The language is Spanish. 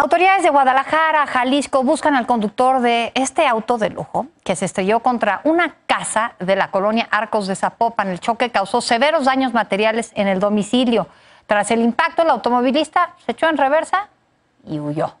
Autoridades de Guadalajara, Jalisco, buscan al conductor de este auto de lujo que se estrelló contra una casa de la colonia Arcos de Zapopan. El choque causó severos daños materiales en el domicilio. Tras el impacto, el automovilista se echó en reversa y huyó.